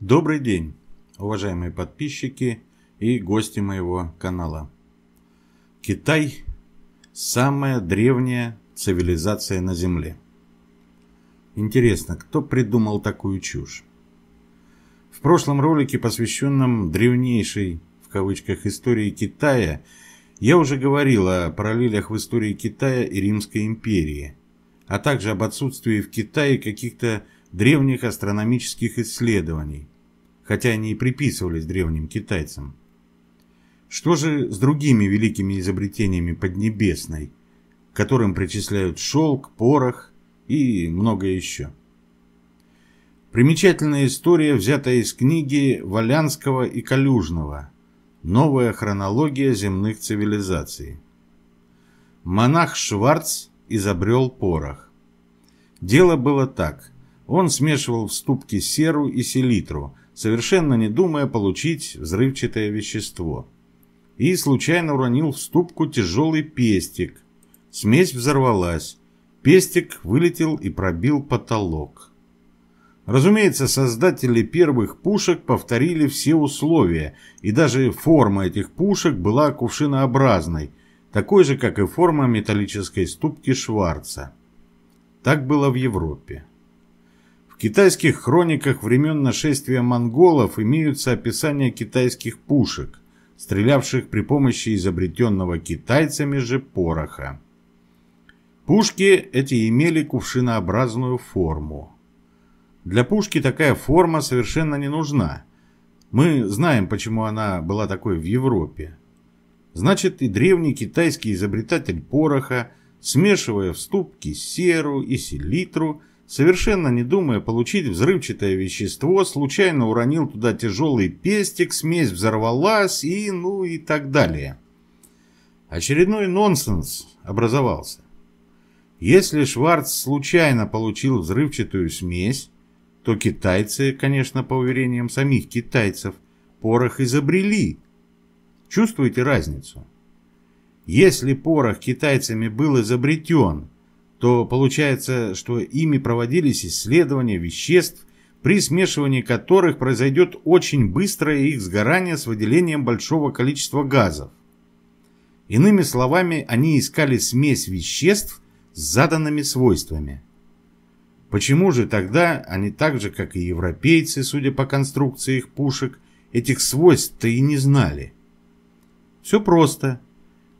Добрый день, уважаемые подписчики и гости моего канала. Китай – самая древняя цивилизация на Земле. Интересно, кто придумал такую чушь? В прошлом ролике, посвященном древнейшей, в кавычках, истории Китая, я уже говорил о параллелях в истории Китая и Римской империи, а также об отсутствии в Китае каких-то древних астрономических исследований, хотя они и приписывались древним китайцам. Что же с другими великими изобретениями Поднебесной, которым причисляют шелк, порох и многое еще? Примечательная история, взятая из книги Валянского и Калюжного «Новая хронология земных цивилизаций». Монах Шварц изобрел порох. Дело было так. Он смешивал в ступке серу и селитру, совершенно не думая получить взрывчатое вещество. И случайно уронил в ступку тяжелый пестик. Смесь взорвалась. Пестик вылетел и пробил потолок. Разумеется, создатели первых пушек повторили все условия, и даже форма этих пушек была кувшинообразной, такой же, как и форма металлической ступки Шварца. Так было в Европе китайских хрониках времен нашествия монголов имеются описания китайских пушек, стрелявших при помощи изобретенного китайцами же пороха. Пушки эти имели кувшинообразную форму. Для пушки такая форма совершенно не нужна. Мы знаем, почему она была такой в Европе. Значит, и древний китайский изобретатель пороха, смешивая в ступке серу и селитру, совершенно не думая получить взрывчатое вещество, случайно уронил туда тяжелый пестик, смесь взорвалась и ну и так далее. Очередной нонсенс образовался. Если Шварц случайно получил взрывчатую смесь, то китайцы, конечно, по уверениям самих китайцев, порох изобрели. Чувствуете разницу? Если порох китайцами был изобретен – то получается, что ими проводились исследования веществ, при смешивании которых произойдет очень быстрое их сгорание с выделением большого количества газов. Иными словами, они искали смесь веществ с заданными свойствами. Почему же тогда они так же, как и европейцы, судя по конструкции их пушек, этих свойств-то и не знали? Все просто.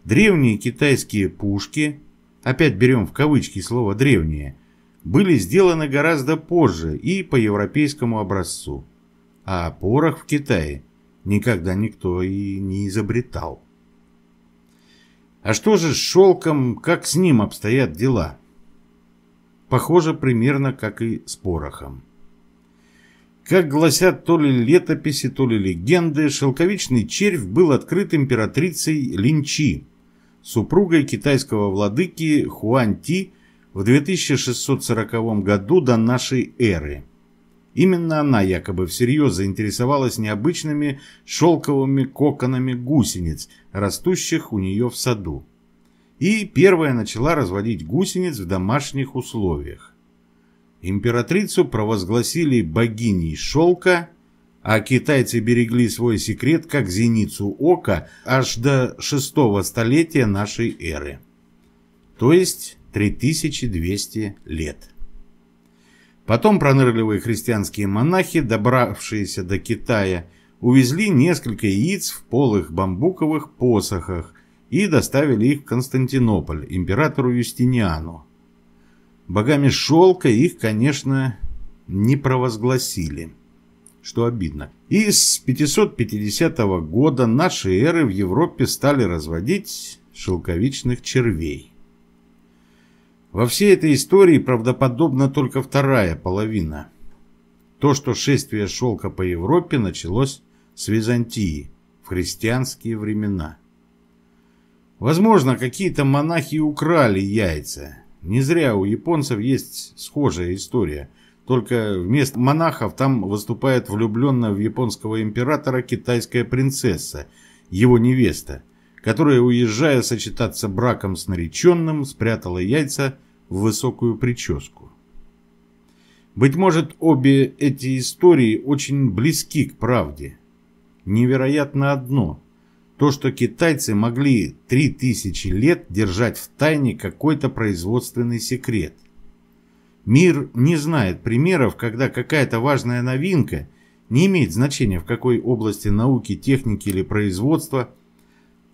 Древние китайские пушки – опять берем в кавычки слово «древние», были сделаны гораздо позже и по европейскому образцу. А порох в Китае никогда никто и не изобретал. А что же с шелком, как с ним обстоят дела? Похоже, примерно как и с порохом. Как гласят то ли летописи, то ли легенды, шелковичный червь был открыт императрицей Линчи – супругой китайского владыки Хуанти в 2640 году до нашей эры. Именно она якобы всерьез заинтересовалась необычными шелковыми коконами гусениц, растущих у нее в саду. И первая начала разводить гусениц в домашних условиях. Императрицу провозгласили богиней шелка а китайцы берегли свой секрет как зеницу ока аж до шестого столетия нашей эры, то есть 3200 лет. Потом пронырливые христианские монахи, добравшиеся до Китая, увезли несколько яиц в полых бамбуковых посохах и доставили их в Константинополь императору Юстиниану. Богами шелка их, конечно, не провозгласили – что обидно. И с 550 года нашей эры в Европе стали разводить шелковичных червей. Во всей этой истории правдоподобна только вторая половина. То, что шествие шелка по Европе началось с Византии в христианские времена. Возможно, какие-то монахи украли яйца. Не зря у японцев есть схожая история – только вместо монахов там выступает влюбленная в японского императора китайская принцесса, его невеста, которая, уезжая сочетаться браком с нареченным, спрятала яйца в высокую прическу. Быть может, обе эти истории очень близки к правде. Невероятно одно – то, что китайцы могли 3000 лет держать в тайне какой-то производственный секрет. Мир не знает примеров, когда какая-то важная новинка, не имеет значения в какой области науки, техники или производства,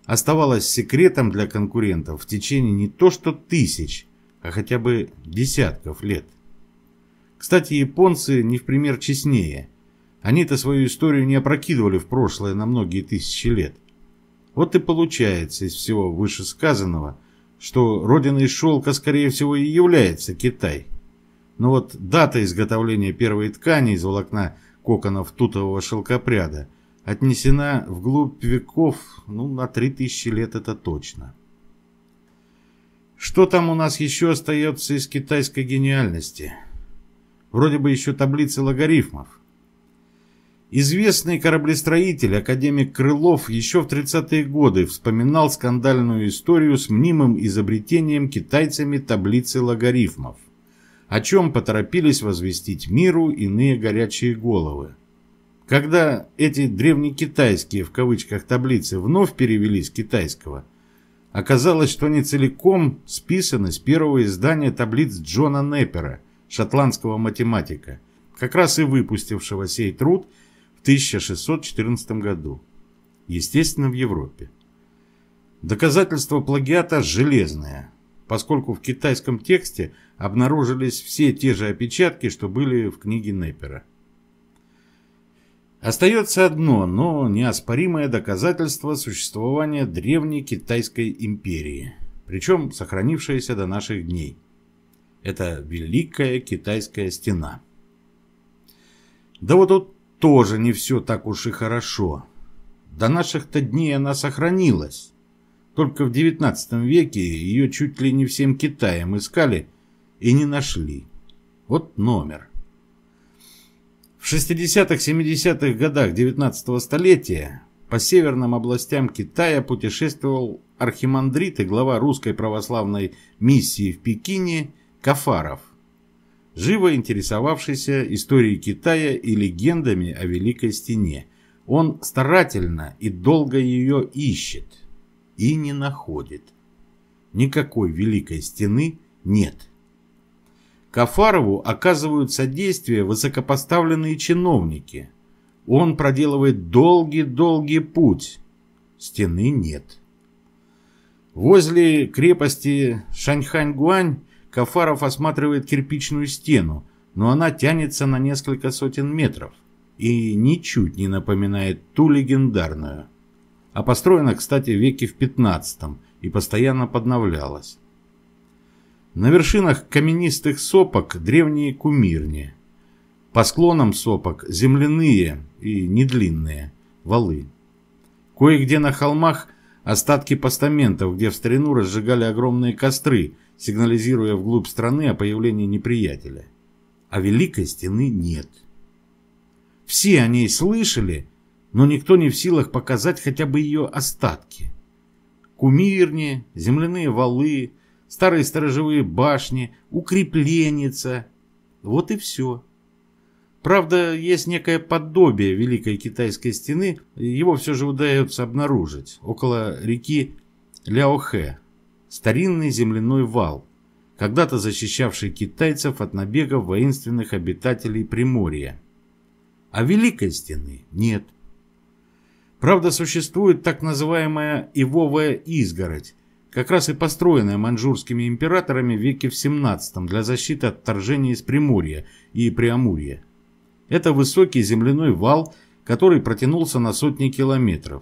оставалась секретом для конкурентов в течение не то что тысяч, а хотя бы десятков лет. Кстати, японцы не в пример честнее. Они-то свою историю не опрокидывали в прошлое на многие тысячи лет. Вот и получается из всего вышесказанного, что родиной шелка, скорее всего, и является Китай – но ну вот дата изготовления первой ткани из волокна коконов тутового шелкопряда отнесена вглубь веков, ну, на 3000 лет это точно. Что там у нас еще остается из китайской гениальности? Вроде бы еще таблицы логарифмов. Известный кораблестроитель, академик Крылов, еще в 30-е годы вспоминал скандальную историю с мнимым изобретением китайцами таблицы логарифмов – о чем поторопились возвестить миру иные горячие головы. Когда эти древнекитайские в кавычках таблицы вновь перевели с китайского, оказалось, что они целиком списаны с первого издания таблиц Джона Неппера, шотландского математика, как раз и выпустившего сей труд в 1614 году, естественно, в Европе. Доказательство плагиата железное, поскольку в китайском тексте обнаружились все те же опечатки, что были в книге Неппера. Остается одно, но неоспоримое доказательство существования древней Китайской империи, причем сохранившееся до наших дней. Это Великая Китайская Стена. Да вот тут тоже не все так уж и хорошо. До наших-то дней она сохранилась, только в XIX веке ее чуть ли не всем Китаем искали и не нашли. Вот номер. В 60-70-х годах 19 столетия по северным областям Китая путешествовал архимандрит и глава русской православной миссии в Пекине Кафаров, живо интересовавшийся историей Китая и легендами о Великой Стене. Он старательно и долго ее ищет – и не находит. Никакой великой стены нет. Кафарову оказывают содействие высокопоставленные чиновники. Он проделывает долгий-долгий путь. Стены нет. Возле крепости Шаньхань-Гуань Кафаров осматривает кирпичную стену, но она тянется на несколько сотен метров и ничуть не напоминает ту легендарную – а построена, кстати, веке в 15 и постоянно подновлялась. На вершинах каменистых сопок древние кумирни. По склонам сопок земляные и недлинные валы. Кое-где на холмах остатки постаментов, где в старину разжигали огромные костры, сигнализируя вглубь страны о появлении неприятеля. А Великой Стены нет. Все о ней слышали – но никто не в силах показать хотя бы ее остатки. Кумирни, земляные валы, старые сторожевые башни, укрепленница. Вот и все. Правда, есть некое подобие Великой Китайской стены, его все же удается обнаружить, около реки Ляохэ, старинный земляной вал, когда-то защищавший китайцев от набегов воинственных обитателей Приморья. А Великой стены нет. Правда, существует так называемая «ивовая изгородь», как раз и построенная манжурскими императорами в веке в 17 для защиты от вторжения из Приморья и Преамурья. Это высокий земляной вал, который протянулся на сотни километров.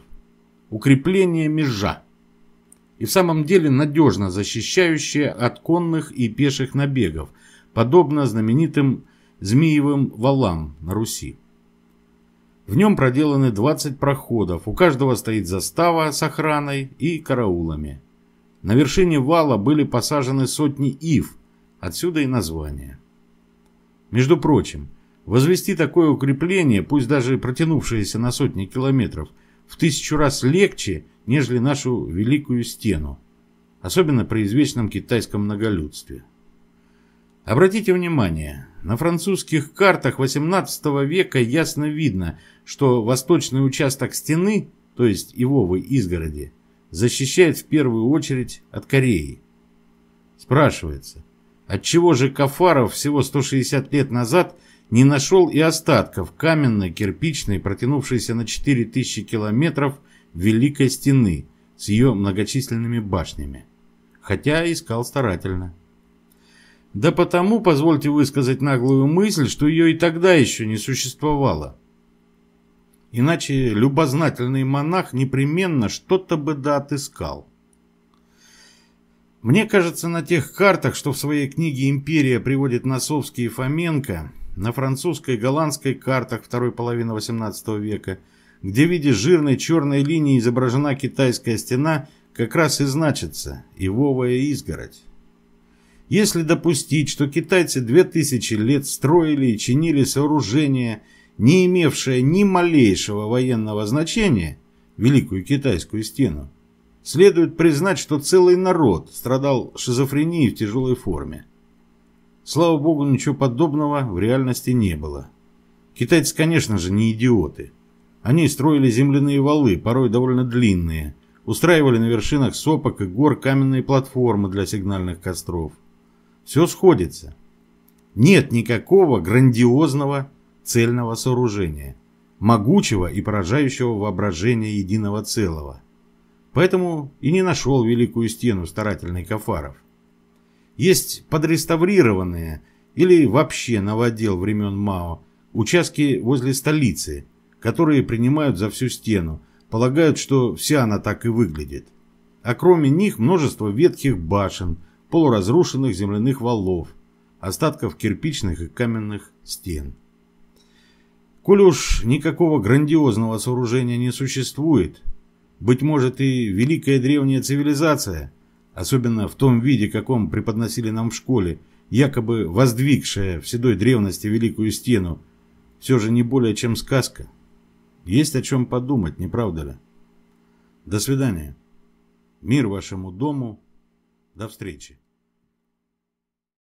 Укрепление межа. И в самом деле надежно защищающее от конных и пеших набегов, подобно знаменитым Змеевым валам на Руси. В нем проделаны 20 проходов, у каждого стоит застава с охраной и караулами. На вершине вала были посажены сотни ив, отсюда и название. Между прочим, возвести такое укрепление, пусть даже протянувшееся на сотни километров, в тысячу раз легче, нежели нашу Великую Стену, особенно при извечном китайском многолюдстве. Обратите внимание, на французских картах XVIII века ясно видно, что восточный участок стены, то есть Ивовой изгороди, защищает в первую очередь от Кореи. Спрашивается, отчего же Кафаров всего 160 лет назад не нашел и остатков каменной, кирпичной, протянувшейся на 4000 километров Великой Стены с ее многочисленными башнями? Хотя искал старательно. Да потому, позвольте высказать наглую мысль, что ее и тогда еще не существовало. Иначе любознательный монах непременно что-то бы да отыскал. Мне кажется, на тех картах, что в своей книге «Империя» приводит Носовский и Фоменко, на французской и голландской картах второй половины XVIII века, где в виде жирной черной линии изображена китайская стена, как раз и значится «Ивовая изгородь». Если допустить, что китайцы 2000 лет строили и чинили сооружения, не имевшие ни малейшего военного значения, Великую Китайскую стену, следует признать, что целый народ страдал шизофренией в тяжелой форме. Слава богу, ничего подобного в реальности не было. Китайцы, конечно же, не идиоты. Они строили земляные валы, порой довольно длинные, устраивали на вершинах сопок и гор каменные платформы для сигнальных костров. Все сходится. Нет никакого грандиозного цельного сооружения, могучего и поражающего воображения единого целого. Поэтому и не нашел великую стену старательный Кафаров. Есть подреставрированные или вообще новодел времен Мао участки возле столицы, которые принимают за всю стену, полагают, что вся она так и выглядит. А кроме них множество ветхих башен – полуразрушенных земляных валов, остатков кирпичных и каменных стен. Коль уж никакого грандиозного сооружения не существует, быть может и великая древняя цивилизация, особенно в том виде, каком преподносили нам в школе, якобы воздвигшая в седой древности великую стену, все же не более чем сказка. Есть о чем подумать, не правда ли? До свидания. Мир вашему дому. До встречи!